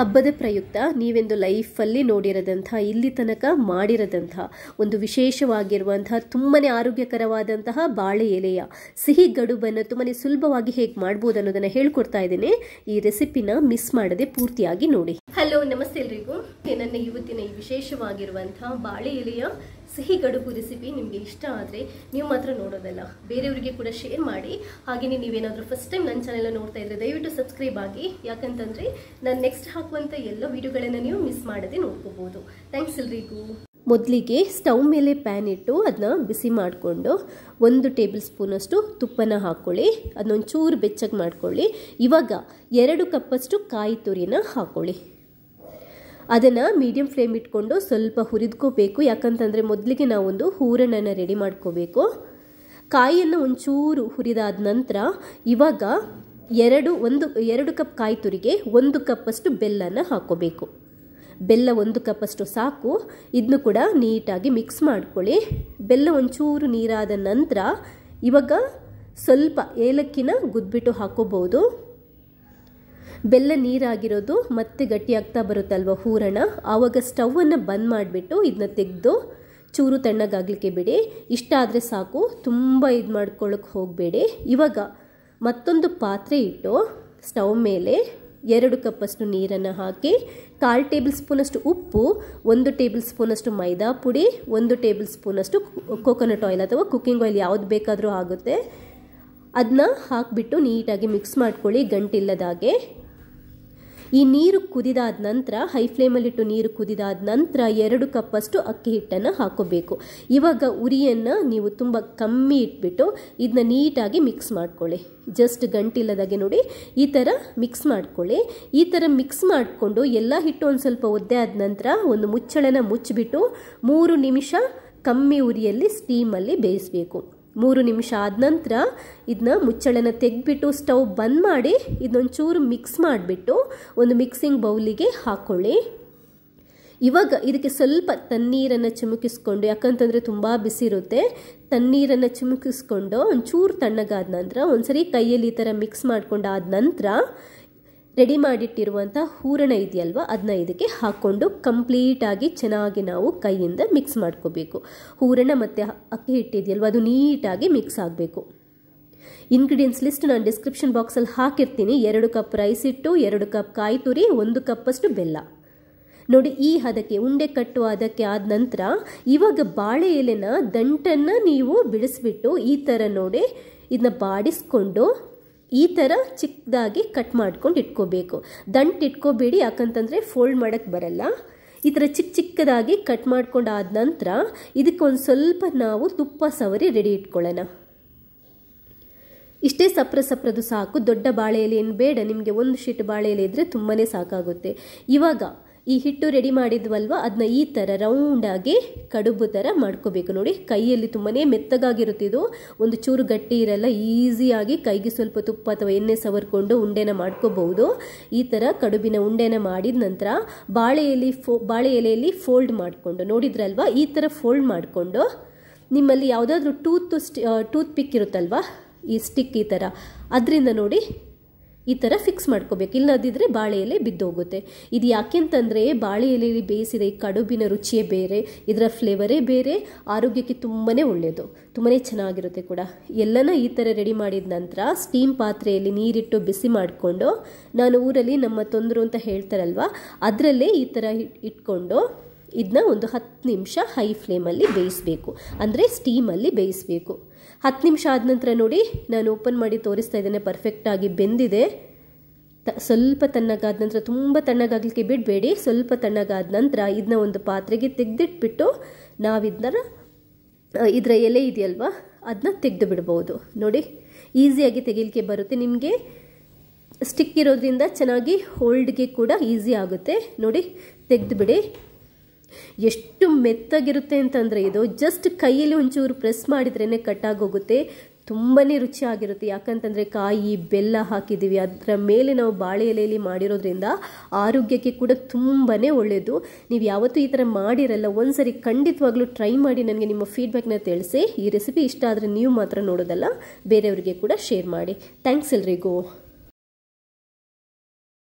ಹಬ್ಬದ ಪ್ರಯುಕ್ತ ನೀವೆಂದು ಲೈಫಲ್ಲಿ ನೋಡಿರದಂಥ ಇಲ್ಲಿ ತನಕ ಮಾಡಿರದಂಥ ಒಂದು ವಿಶೇಷವಾಗಿರುವಂತಹ ತುಂಬಾ ಆರೋಗ್ಯಕರವಾದಂತಹ ಬಾಳೆ ಎಲೆಯ ಸಿಹಿ ಗಡುಬನ್ನು ತುಂಬಾ ಸುಲಭವಾಗಿ ಹೇಗೆ ಮಾಡ್ಬೋದು ಅನ್ನೋದನ್ನು ಹೇಳ್ಕೊಡ್ತಾ ಇದ್ದೇನೆ ಈ ರೆಸಿಪಿನ ಮಿಸ್ ಮಾಡದೆ ಪೂರ್ತಿಯಾಗಿ ನೋಡಿ ಹಲೋ ನಮಸ್ತೆ ಎಲ್ರಿಗೂ ನನ್ನ ಇವತ್ತಿನ ಈ ವಿಶೇಷವಾಗಿರುವಂತಹ ಬಾಳೆ ಎಲೆಯ ಸಿಹಿ ಗಡುಬು ರೆಸಿಪಿ ನಿಮಗೆ ಇಷ್ಟ ಆದರೆ ನೀವು ಮಾತ್ರ ನೋಡೋದಲ್ಲ ಬೇರೆಯವರಿಗೆ ಕೂಡ ಶೇರ್ ಮಾಡಿ ಹಾಗೆಯೇ ನೀವೇನಾದರೂ ಫಸ್ಟ್ ಟೈಮ್ ನನ್ನ ಚಾನೆಲ್ ನೋಡ್ತಾ ಇದ್ದರೆ ದಯವಿಟ್ಟು ಸಬ್ಸ್ಕ್ರೈಬ್ ಆಗಿ ಯಾಕಂತಂದರೆ ನಾನು ನೆಕ್ಸ್ಟ್ ಹಾಕುವಂಥ ಎಲ್ಲ ವೀಡಿಯೋಗಳನ್ನು ನೀವು ಮಿಸ್ ಮಾಡದೆ ನೋಡ್ಕೋಬೋದು ಥ್ಯಾಂಕ್ಸ್ ಎಲ್ರಿಗೂ ಮೊದಲಿಗೆ ಸ್ಟವ್ ಮೇಲೆ ಪ್ಯಾನ್ ಇಟ್ಟು ಅದನ್ನ ಬಿಸಿ ಮಾಡಿಕೊಂಡು ಒಂದು ಟೇಬಲ್ ಸ್ಪೂನಷ್ಟು ತುಪ್ಪನ ಹಾಕ್ಕೊಳ್ಳಿ ಅದನ್ನೊಂಚೂರು ಬೆಚ್ಚಗೆ ಮಾಡ್ಕೊಳ್ಳಿ ಇವಾಗ ಎರಡು ಕಪ್ಪಷ್ಟು ಕಾಯಿ ತುರಿನ ಹಾಕ್ಕೊಳ್ಳಿ ಅದನ್ನು ಮೀಡಿಯಂ ಫ್ಲೇಮ್ ಇಟ್ಕೊಂಡು ಸ್ವಲ್ಪ ಹುರಿದ್ಕೋಬೇಕು ಯಾಕಂತಂದರೆ ಮೊದಲಿಗೆ ನಾವೊಂದು ಹೂರಣನ ರೆಡಿ ಮಾಡ್ಕೋಬೇಕು ಕಾಯಿಯನ್ನು ಒಂಚೂರು ಹುರಿದಾದ ನಂತರ ಇವಾಗ ಎರಡು ಒಂದು ಎರಡು ಕಪ್ ಕಾಯಿ ತುರಿಗೆ ಒಂದು ಕಪ್ಪಷ್ಟು ಬೆಲ್ಲನ ಹಾಕೋಬೇಕು ಬೆಲ್ಲ ಒಂದು ಕಪ್ಪಷ್ಟು ಸಾಕು ಇದನ್ನು ಕೂಡ ನೀಟಾಗಿ ಮಿಕ್ಸ್ ಮಾಡ್ಕೊಳ್ಳಿ ಬೆಲ್ಲ ಒಂಚೂರು ನೀರಾದ ನಂತರ ಇವಾಗ ಸ್ವಲ್ಪ ಏಲಕ್ಕಿನ ಗುದ್ಬಿಟ್ಟು ಹಾಕೋಬೋದು ಬೆಲ್ಲ ನೀರಾಗಿರೋದು ಮತ್ತೆ ಗಟ್ಟಿಯಾಗ್ತಾ ಬರುತ್ತಲ್ವ ಹೂರಣ ಆವಾಗ ಸ್ಟವನ್ನು ಬಂದ್ ಮಾಡಿಬಿಟ್ಟು ಇದನ್ನ ತೆಗೆದು ಚೂರು ತಣ್ಣಗಾಗಲಿಕ್ಕೆ ಬಿಡಿ ಇಷ್ಟ ಆದರೆ ಸಾಕು ತುಂಬ ಇದು ಮಾಡ್ಕೊಳ್ಳೋಕೆ ಹೋಗಬೇಡಿ ಇವಾಗ ಮತ್ತೊಂದು ಪಾತ್ರೆ ಇಟ್ಟು ಸ್ಟವ್ ಮೇಲೆ ಎರಡು ಕಪ್ಪಷ್ಟು ನೀರನ್ನು ಹಾಕಿ ಕಾಲು ಟೇಬಲ್ ಸ್ಪೂನಷ್ಟು ಉಪ್ಪು ಒಂದು ಟೇಬಲ್ ಸ್ಪೂನಷ್ಟು ಮೈದಾ ಪುಡಿ ಒಂದು ಟೇಬಲ್ ಸ್ಪೂನಷ್ಟು ಕೊಕೊನಟ್ ಆಯಿಲ್ ಅಥವಾ ಕುಕ್ಕಿಂಗ್ ಆಯಿಲ್ ಯಾವುದು ಬೇಕಾದರೂ ಆಗುತ್ತೆ ಅದನ್ನ ಹಾಕಿಬಿಟ್ಟು ನೀಟಾಗಿ ಮಿಕ್ಸ್ ಮಾಡ್ಕೊಳ್ಳಿ ಗಂಟಿಲ್ಲದಾಗೆ ಈ ನೀರು ಕುದಿದಾದ ನಂತರ ಹೈ ಫ್ಲೇಮಲ್ಲಿಟ್ಟು ನೀರು ಕುದಿದಾದ ನಂತರ ಎರಡು ಕಪ್ಪಷ್ಟು ಅಕ್ಕಿ ಹಿಟ್ಟನ್ನು ಹಾಕೋಬೇಕು ಇವಾಗ ಉರಿಯನ್ನು ನೀವು ತುಂಬ ಕಮ್ಮಿ ಇಟ್ಬಿಟ್ಟು ಇದನ್ನ ನೀಟಾಗಿ ಮಿಕ್ಸ್ ಮಾಡ್ಕೊಳ್ಳಿ ಜಸ್ಟ್ ಗಂಟಿಲ್ಲದಾಗೆ ನೋಡಿ ಈ ಥರ ಮಿಕ್ಸ್ ಮಾಡ್ಕೊಳ್ಳಿ ಈ ಥರ ಮಿಕ್ಸ್ ಮಾಡಿಕೊಂಡು ಎಲ್ಲ ಹಿಟ್ಟು ಒಂದು ಸ್ವಲ್ಪ ಒದ್ದೆ ಆದ ನಂತರ ಒಂದು ಮುಚ್ಚಳನ ಮುಚ್ಚಿಬಿಟ್ಟು ಮೂರು ನಿಮಿಷ ಕಮ್ಮಿ ಉರಿಯಲ್ಲಿ ಸ್ಟೀಮಲ್ಲಿ ಬೇಯಿಸಬೇಕು ಮೂರು ನಿಮಿಷ ಆದ ನಂತರ ಇದನ್ನ ಮುಚ್ಚಳನ ತೆಗೆದ್ಬಿಟ್ಟು ಸ್ಟವ್ ಬಂದ್ ಮಾಡಿ ಇದನ್ನೊಂಚೂರು ಮಿಕ್ಸ್ ಮಾಡಿಬಿಟ್ಟು ಒಂದು ಮಿಕ್ಸಿಂಗ್ ಬೌಲಿಗೆ ಹಾಕ್ಕೊಳ್ಳಿ ಇವಾಗ ಇದಕ್ಕೆ ಸ್ವಲ್ಪ ತಣ್ಣೀರನ್ನು ಚಿಮುಕಿಸ್ಕೊಂಡು ಯಾಕಂತಂದರೆ ತುಂಬ ಬಿಸಿ ಇರುತ್ತೆ ತಣ್ಣೀರನ್ನು ಚಿಮುಕಿಸ್ಕೊಂಡು ಒಂಚೂರು ತಣ್ಣಗಾದ ನಂತರ ಸರಿ ಕೈಯಲ್ಲಿ ಈ ಥರ ಮಿಕ್ಸ್ ಮಾಡ್ಕೊಂಡಾದ ನಂತರ ರೆಡಿ ಮಾಡಿಟ್ಟಿರುವಂಥ ಹೂರಣ ಇದೆಯಲ್ವ ಅದನ್ನ ಇದಕ್ಕೆ ಹಾಕ್ಕೊಂಡು ಕಂಪ್ಲೀಟಾಗಿ ಚೆನ್ನಾಗಿ ನಾವು ಕೈಯಿಂದ ಮಿಕ್ಸ್ ಮಾಡ್ಕೋಬೇಕು ಹೂರಣ ಮತ್ತು ಅಕ್ಕಿ ಹಿಟ್ಟಿದೆಯಲ್ವ ಅದು ನೀಟಾಗಿ ಮಿಕ್ಸ್ ಆಗಬೇಕು ಇಂಗ್ರೀಡಿಯೆಂಟ್ಸ್ ಲಿಸ್ಟ್ ನಾನು ಡಿಸ್ಕ್ರಿಪ್ಷನ್ ಬಾಕ್ಸಲ್ಲಿ ಹಾಕಿರ್ತೀನಿ ಎರಡು ಕಪ್ ರೈಸ್ ಇಟ್ಟು ಎರಡು ಕಪ್ ಕಾಯಿ ತುರಿ ಒಂದು ಕಪ್ಪಷ್ಟು ಬೆಲ್ಲ ನೋಡಿ ಈ ಹದಕ್ಕೆ ಉಂಡೆ ಕಟ್ಟುವ ಅದಕ್ಕೆ ಆದ ನಂತರ ಇವಾಗ ಬಾಳೆ ಎಲೆನ ದಂಟನ್ನು ನೀವು ಬಿಡಿಸ್ಬಿಟ್ಟು ಈ ಥರ ನೋಡಿ ಇದನ್ನ ಬಾಡಿಸ್ಕೊಂಡು ಈ ಥರ ಚಿಕ್ಕದಾಗಿ ಕಟ್ ಮಾಡ್ಕೊಂಡು ಇಟ್ಕೋಬೇಕು ದಂಟು ಇಟ್ಕೋಬೇಡಿ ಯಾಕಂತಂದರೆ ಫೋಲ್ಡ್ ಮಾಡೋಕ್ಕೆ ಬರಲ್ಲ ಈ ಥರ ಚಿಕ್ಕ ಚಿಕ್ಕದಾಗಿ ಕಟ್ ಮಾಡ್ಕೊಂಡಾದ ನಂತರ ಇದಕ್ಕೊಂದು ಸ್ವಲ್ಪ ನಾವು ತುಪ್ಪ ಸವರಿ ರೆಡಿ ಇಟ್ಕೊಳ್ಳೋಣ ಇಷ್ಟೇ ಸಪ್ರ ಸಪ್ರದು ಸಾಕು ದೊಡ್ಡ ಬಾಳೆ ಏನು ಬೇಡ ನಿಮಗೆ ಒಂದು ಶೀಟ್ ಬಾಳೆ ಇದ್ದರೆ ತುಂಬಾ ಸಾಕಾಗುತ್ತೆ ಇವಾಗ ಈ ಹಿಟ್ಟು ರೆಡಿ ಮಾಡಿದ್ವಲ್ವ ಅದನ್ನ ಈ ಥರ ರೌಂಡಾಗಿ ಕಡುಬು ಥರ ಮಾಡ್ಕೋಬೇಕು ನೋಡಿ ಕೈಯಲ್ಲಿ ತುಂಬಾ ಮೆತ್ತಗಾಗಿರುತ್ತಿದ್ದು ಒಂದು ಚೂರು ಗಟ್ಟಿ ಇರಲ್ಲ ಈಸಿಯಾಗಿ ಕೈಗೆ ಸ್ವಲ್ಪ ತುಪ್ಪ ಅಥವಾ ಎಣ್ಣೆ ಸವರ್ಕೊಂಡು ಉಂಡೆನ ಮಾಡ್ಕೋಬಹುದು ಈ ಥರ ಕಡುಬಿನ ಉಂಡೆನ ಮಾಡಿದ ನಂತರ ಬಾಳೆ ಎಲೆ ಫೋ ಬಾಳೆ ಎಲೆಯಲ್ಲಿ ಫೋಲ್ಡ್ ಮಾಡಿಕೊಂಡು ನೋಡಿದ್ರಲ್ವ ಈ ಥರ ಫೋಲ್ಡ್ ಮಾಡಿಕೊಂಡು ನಿಮ್ಮಲ್ಲಿ ಯಾವುದಾದ್ರೂ ಟೂತ್ ಸ್ಟಿ ಟೂತ್ ಪಿಕ್ ಇರುತ್ತಲ್ವ ಈ ಸ್ಟಿಕ್ ಈ ಥರ ಅದರಿಂದ ನೋಡಿ ಈ ಥರ ಫಿಕ್ಸ್ ಮಾಡ್ಕೋಬೇಕು ಇಲ್ಲದಿದ್ದರೆ ಬಾಳೆ ಎಲೆ ಬಿದ್ದೋಗುತ್ತೆ ಇದು ಯಾಕೆಂತಂದರೆ ಬಾಳೆ ಎಲೆಯಲ್ಲಿ ಬೇಯಿಸಿದ ಈ ಕಡುಬಿನ ರುಚಿಯೇ ಬೇರೆ ಇದರ ಫ್ಲೇವರೇ ಬೇರೆ ಆರೋಗ್ಯಕ್ಕೆ ತುಂಬಾ ಒಳ್ಳೆಯದು ತುಂಬಾ ಚೆನ್ನಾಗಿರುತ್ತೆ ಕೂಡ ಎಲ್ಲನ ಈ ಥರ ರೆಡಿ ಮಾಡಿದ ನಂತರ ಸ್ಟೀಮ್ ಪಾತ್ರೆಯಲ್ಲಿ ನೀರಿಟ್ಟು ಬಿಸಿ ಮಾಡಿಕೊಂಡು ನಾನು ಊರಲ್ಲಿ ನಮ್ಮ ತೊಂದರು ಅಂತ ಹೇಳ್ತಾರಲ್ವ ಅದರಲ್ಲೇ ಈ ಥರ ಇಟ್ಕೊಂಡು ಇದನ್ನ ಒಂದು ಹತ್ತು ನಿಮಿಷ ಹೈ ಫ್ಲೇಮಲ್ಲಿ ಬೇಯಿಸಬೇಕು ಅಂದರೆ ಸ್ಟೀಮಲ್ಲಿ ಬೇಯಿಸಬೇಕು ಹತ್ತು ನಿಮಿಷ ಆದ ನಂತರ ನೋಡಿ ನಾನು ಓಪನ್ ಮಾಡಿ ತೋರಿಸ್ತಾ ಇದ್ದೇನೆ ಪರ್ಫೆಕ್ಟಾಗಿ ಬೆಂದಿದೆ ತ ಸ್ವಲ್ಪ ತಣ್ಣಗಾದ ನಂತರ ತುಂಬ ತಣ್ಣಗಾಗಲಿಕ್ಕೆ ಬಿಡಬೇಡಿ ಸ್ವಲ್ಪ ತಣ್ಣಗಾದ ನಂತರ ಇದನ್ನ ಒಂದು ಪಾತ್ರೆಗೆ ತೆಗೆದಿಟ್ಬಿಟ್ಟು ನಾವಿದನ್ನ ಇದರ ಎಲೆ ಇದೆಯಲ್ವಾ ಅದನ್ನ ತೆಗೆದು ಬಿಡ್ಬೋದು ನೋಡಿ ಈಸಿಯಾಗಿ ತೆಗಿಲಿಕ್ಕೆ ಬರುತ್ತೆ ನಿಮಗೆ ಸ್ಟಿಕ್ ಇರೋದ್ರಿಂದ ಚೆನ್ನಾಗಿ ಹೋಲ್ಡ್ಗೆ ಕೂಡ ಈಸಿ ಆಗುತ್ತೆ ನೋಡಿ ತೆಗೆದು ಬಿಡಿ ಎಷ್ಟು ಮೆತ್ತಗಿರುತ್ತೆ ಅಂತಂದರೆ ಇದು ಜಸ್ಟ್ ಕೈಯಲ್ಲಿ ಒಂಚೂರು ಪ್ರೆಸ್ ಮಾಡಿದ್ರೇ ಕಟ್ಟಾಗೋಗುತ್ತೆ ತುಂಬಾ ರುಚಿಯಾಗಿರುತ್ತೆ ಯಾಕಂತಂದರೆ ಕಾಯಿ ಬೆಲ್ಲ ಹಾಕಿದ್ದೀವಿ ಅದರ ಮೇಲೆ ನಾವು ಬಾಳೆ ಎಲೆಯಲ್ಲಿ ಮಾಡಿರೋದ್ರಿಂದ ಆರೋಗ್ಯಕ್ಕೆ ಕೂಡ ತುಂಬಾ ಒಳ್ಳೆಯದು ನೀವು ಯಾವತ್ತೂ ಈ ಥರ ಮಾಡಿರಲ್ಲ ಒಂದ್ಸರಿ ಖಂಡಿತವಾಗ್ಲೂ ಟ್ರೈ ಮಾಡಿ ನನಗೆ ನಿಮ್ಮ ಫೀಡ್ಬ್ಯಾಕ್ನ ತಿಳಿಸಿ ಈ ರೆಸಿಪಿ ಇಷ್ಟ ಆದರೆ ನೀವು ಮಾತ್ರ ನೋಡೋದಲ್ಲ ಬೇರೆಯವ್ರಿಗೆ ಕೂಡ ಶೇರ್ ಮಾಡಿ ಥ್ಯಾಂಕ್ಸ್ ಎಲ್ರಿಗೂ